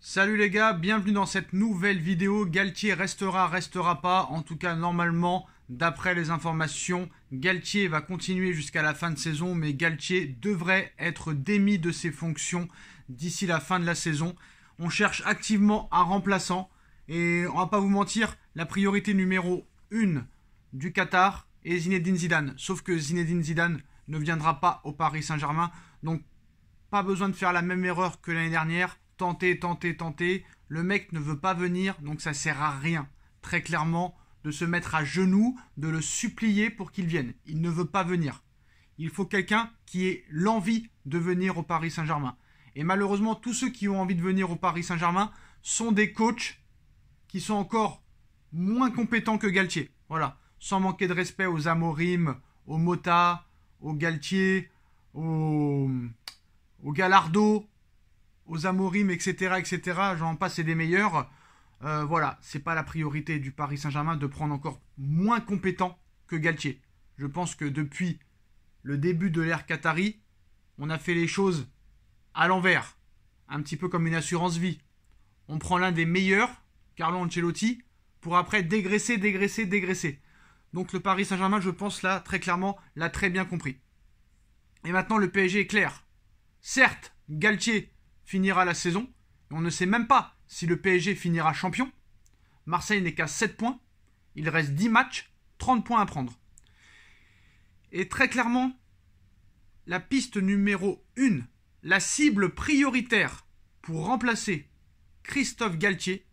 Salut les gars, bienvenue dans cette nouvelle vidéo. Galtier restera, restera pas. En tout cas, normalement, d'après les informations, Galtier va continuer jusqu'à la fin de saison, mais Galtier devrait être démis de ses fonctions d'ici la fin de la saison. On cherche activement un remplaçant et on va pas vous mentir, la priorité numéro 1 du Qatar est Zinedine Zidane. Sauf que Zinedine Zidane ne viendra pas au Paris Saint-Germain, donc pas besoin de faire la même erreur que l'année dernière tenter, tenter, tenter. Le mec ne veut pas venir, donc ça sert à rien, très clairement, de se mettre à genoux, de le supplier pour qu'il vienne. Il ne veut pas venir. Il faut quelqu'un qui ait l'envie de venir au Paris Saint-Germain. Et malheureusement, tous ceux qui ont envie de venir au Paris Saint-Germain sont des coachs qui sont encore moins compétents que Galtier. Voilà. Sans manquer de respect aux Amorim, aux Mota, aux Galtier, aux, aux Galardo, aux Amorim, etc., etc., j'en passe et des meilleurs. Euh, voilà, c'est pas la priorité du Paris Saint-Germain de prendre encore moins compétent que Galtier. Je pense que depuis le début de l'ère Qatari, on a fait les choses à l'envers, un petit peu comme une assurance vie. On prend l'un des meilleurs, Carlo Ancelotti, pour après dégraisser, dégraisser, dégraisser. Donc le Paris Saint-Germain, je pense là, très clairement, l'a très bien compris. Et maintenant, le PSG est clair. Certes, Galtier finira la saison. On ne sait même pas si le PSG finira champion. Marseille n'est qu'à 7 points. Il reste 10 matchs, 30 points à prendre. Et très clairement, la piste numéro 1, la cible prioritaire pour remplacer Christophe Galtier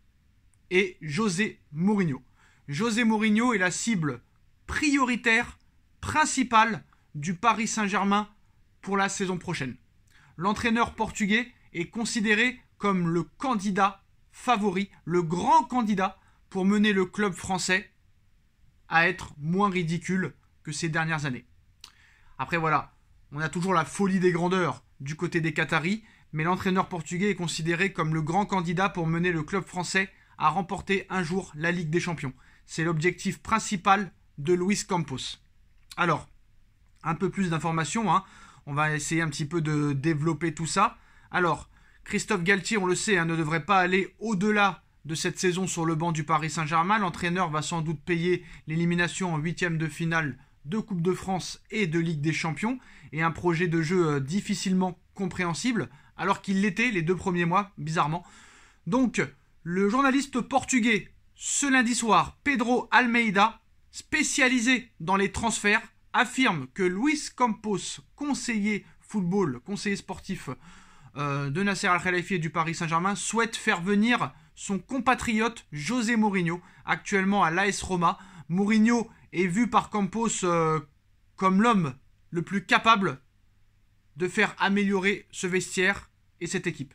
et José Mourinho. José Mourinho est la cible prioritaire, principale du Paris Saint-Germain pour la saison prochaine. L'entraîneur portugais est considéré comme le candidat favori, le grand candidat pour mener le club français à être moins ridicule que ces dernières années. Après voilà, on a toujours la folie des grandeurs du côté des Qataris, mais l'entraîneur portugais est considéré comme le grand candidat pour mener le club français à remporter un jour la Ligue des Champions. C'est l'objectif principal de Luis Campos. Alors, un peu plus d'informations, hein. on va essayer un petit peu de développer tout ça. Alors, Christophe Galtier, on le sait, hein, ne devrait pas aller au-delà de cette saison sur le banc du Paris Saint-Germain. L'entraîneur va sans doute payer l'élimination en huitième de finale de Coupe de France et de Ligue des Champions, et un projet de jeu euh, difficilement compréhensible, alors qu'il l'était les deux premiers mois, bizarrement. Donc, le journaliste portugais, ce lundi soir, Pedro Almeida, spécialisé dans les transferts, affirme que Luis Campos, conseiller football, conseiller sportif euh, de Nasser al khelaifi et du Paris Saint-Germain souhaite faire venir son compatriote José Mourinho, actuellement à l'AS Roma. Mourinho est vu par Campos euh, comme l'homme le plus capable de faire améliorer ce vestiaire et cette équipe.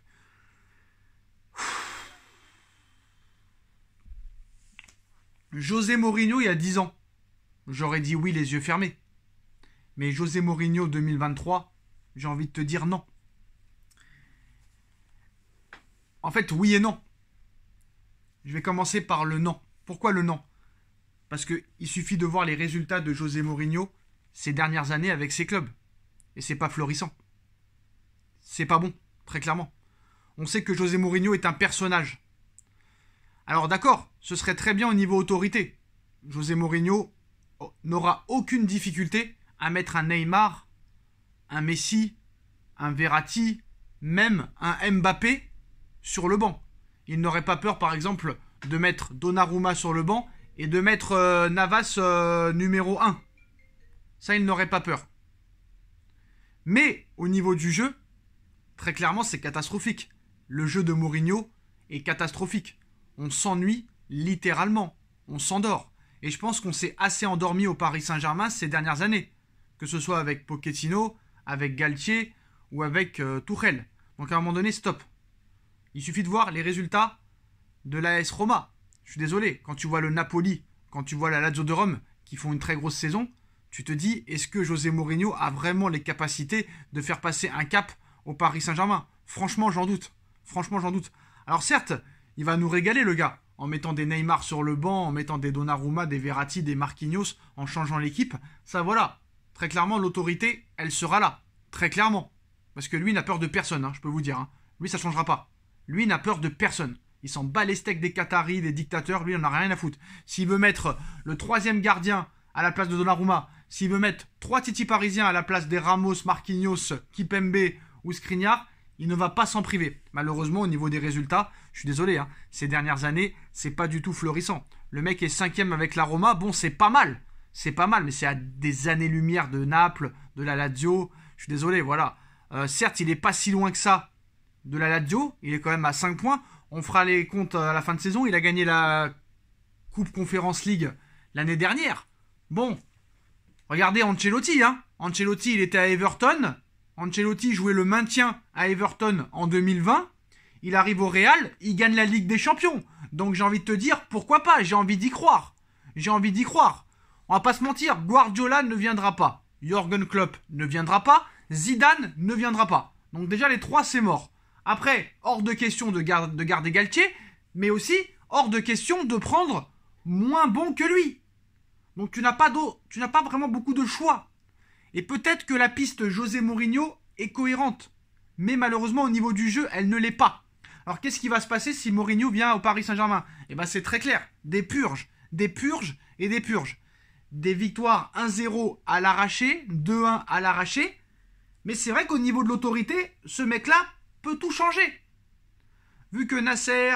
José Mourinho il y a 10 ans, j'aurais dit oui les yeux fermés. Mais José Mourinho 2023, j'ai envie de te dire non. En fait, oui et non. Je vais commencer par le non. Pourquoi le non Parce qu'il suffit de voir les résultats de José Mourinho ces dernières années avec ses clubs. Et c'est pas florissant. C'est pas bon, très clairement. On sait que José Mourinho est un personnage. Alors d'accord, ce serait très bien au niveau autorité. José Mourinho oh, n'aura aucune difficulté à mettre un Neymar, un Messi, un Verratti, même un Mbappé sur le banc. Il n'aurait pas peur, par exemple, de mettre Donnarumma sur le banc et de mettre euh, Navas euh, numéro 1. Ça, il n'aurait pas peur. Mais au niveau du jeu, très clairement, c'est catastrophique. Le jeu de Mourinho est catastrophique. On s'ennuie littéralement. On s'endort. Et je pense qu'on s'est assez endormi au Paris Saint-Germain ces dernières années. Que ce soit avec Pochettino, avec Galtier ou avec euh, Tourelle. Donc à un moment donné, stop. Il suffit de voir les résultats de l'AS Roma. Je suis désolé, quand tu vois le Napoli, quand tu vois la Lazio de Rome qui font une très grosse saison, tu te dis est-ce que José Mourinho a vraiment les capacités de faire passer un cap au Paris Saint-Germain Franchement, j'en doute. Franchement, j'en doute. Alors certes, il va nous régaler le gars en mettant des Neymar sur le banc, en mettant des Donnarumma, des Verratti, des Marquinhos, en changeant l'équipe. Ça voilà. Très clairement, l'autorité, elle sera là. Très clairement. Parce que lui n'a peur de personne, hein, je peux vous dire. Hein. Lui, ça changera pas. Lui n'a peur de personne. Il s'en bat les steaks des Qataris, des dictateurs. Lui, il n'en a rien à foutre. S'il veut mettre le troisième gardien à la place de Donnarumma, s'il veut mettre trois Titi parisiens à la place des Ramos, Marquinhos, Kipembe ou Skriniar, il ne va pas s'en priver. Malheureusement, au niveau des résultats, je suis désolé, hein, ces dernières années, c'est pas du tout florissant. Le mec est cinquième avec la Roma, bon, c'est pas mal, c'est pas mal, mais c'est à des années-lumière de Naples, de la Lazio. Je suis désolé, voilà. Euh, certes, il n'est pas si loin que ça de la Lazio. Il est quand même à 5 points. On fera les comptes à la fin de saison. Il a gagné la Coupe Conférence League l'année dernière. Bon, regardez Ancelotti. Hein. Ancelotti, il était à Everton. Ancelotti jouait le maintien à Everton en 2020. Il arrive au Real, il gagne la Ligue des Champions. Donc j'ai envie de te dire, pourquoi pas J'ai envie d'y croire. J'ai envie d'y croire. On va pas se mentir, Guardiola ne viendra pas. Jürgen Klopp ne viendra pas. Zidane ne viendra pas. Donc déjà les trois c'est mort. Après, hors de question de, garder Galtier, mais aussi hors de question de prendre moins bon que lui. Donc tu n'as pas, tu n'as pas vraiment beaucoup de choix. Et peut-être que la piste José Mourinho est cohérente, mais malheureusement au niveau du jeu, elle ne l'est pas. Alors qu'est-ce qui va se passer si Mourinho vient au Paris Saint-Germain Eh bien c'est très clair, des purges, des purges et des purges. Des victoires 1-0 à l'arraché, 2-1 à l'arraché. Mais c'est vrai qu'au niveau de l'autorité, ce mec-là, peut tout changer. Vu que Nasser,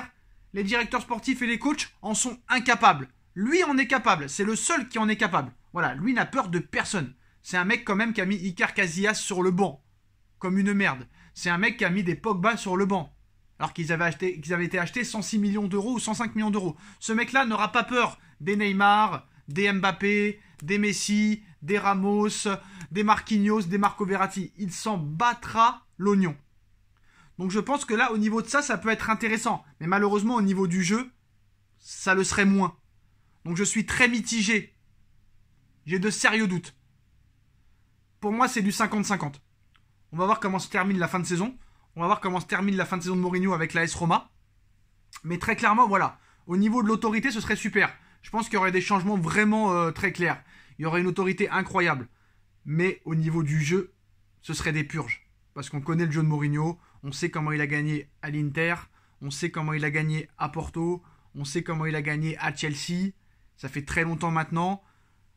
les directeurs sportifs et les coachs en sont incapables. Lui en est capable, c'est le seul qui en est capable. Voilà, lui n'a peur de personne. C'est un mec quand même qui a mis Icar Casillas sur le banc, comme une merde. C'est un mec qui a mis des Pogba sur le banc, alors qu'ils avaient, été achetés 106 millions d'euros ou 105 millions d'euros. Ce mec-là n'aura pas peur des Neymar, des Mbappé, des Messi, des Ramos, des Marquinhos, des Marco Verratti. Il s'en battra l'oignon. Donc je pense que là, au niveau de ça, ça peut être intéressant. Mais malheureusement, au niveau du jeu, ça le serait moins. Donc je suis très mitigé. J'ai de sérieux doutes. Pour moi, c'est du 50-50. On va voir comment se termine la fin de saison. On va voir comment se termine la fin de saison de Mourinho avec la s Roma. Mais très clairement, voilà. Au niveau de l'autorité, ce serait super. Je pense qu'il y aurait des changements vraiment euh, très clairs. Il y aurait une autorité incroyable. Mais au niveau du jeu, ce serait des purges. Parce qu'on connaît le jeu de Mourinho, on sait comment il a gagné à l'Inter, on sait comment il a gagné à Porto, on sait comment il a gagné à Chelsea. Ça fait très longtemps maintenant.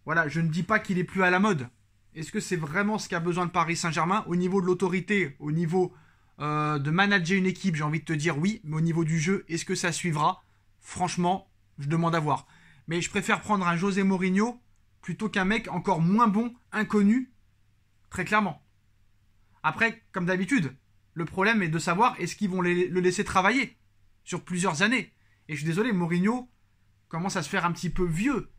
Voilà, je ne dis pas qu'il est plus à la mode. Est-ce que c'est vraiment ce qu'a besoin le Paris Saint-Germain au niveau de l'autorité, au niveau euh, de manager une équipe J'ai envie de te dire oui, mais au niveau du jeu, est-ce que ça suivra Franchement, je demande à voir. Mais je préfère prendre un José Mourinho plutôt qu'un mec encore moins bon, inconnu, très clairement. Après, comme d'habitude, le problème est de savoir est-ce qu'ils vont le laisser travailler sur plusieurs années. Et je suis désolé, Mourinho commence à se faire un petit peu vieux.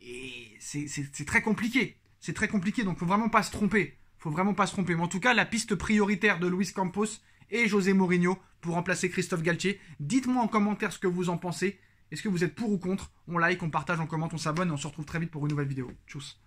Et c'est très compliqué. C'est très compliqué, donc faut vraiment pas se tromper. Faut vraiment pas se tromper. Mais en tout cas, la piste prioritaire de Luis Campos et José Mourinho pour remplacer Christophe Galtier. Dites-moi en commentaire ce que vous en pensez. Est-ce que vous êtes pour ou contre On like, on partage, on commente, on s'abonne et on se retrouve très vite pour une nouvelle vidéo. Tchuss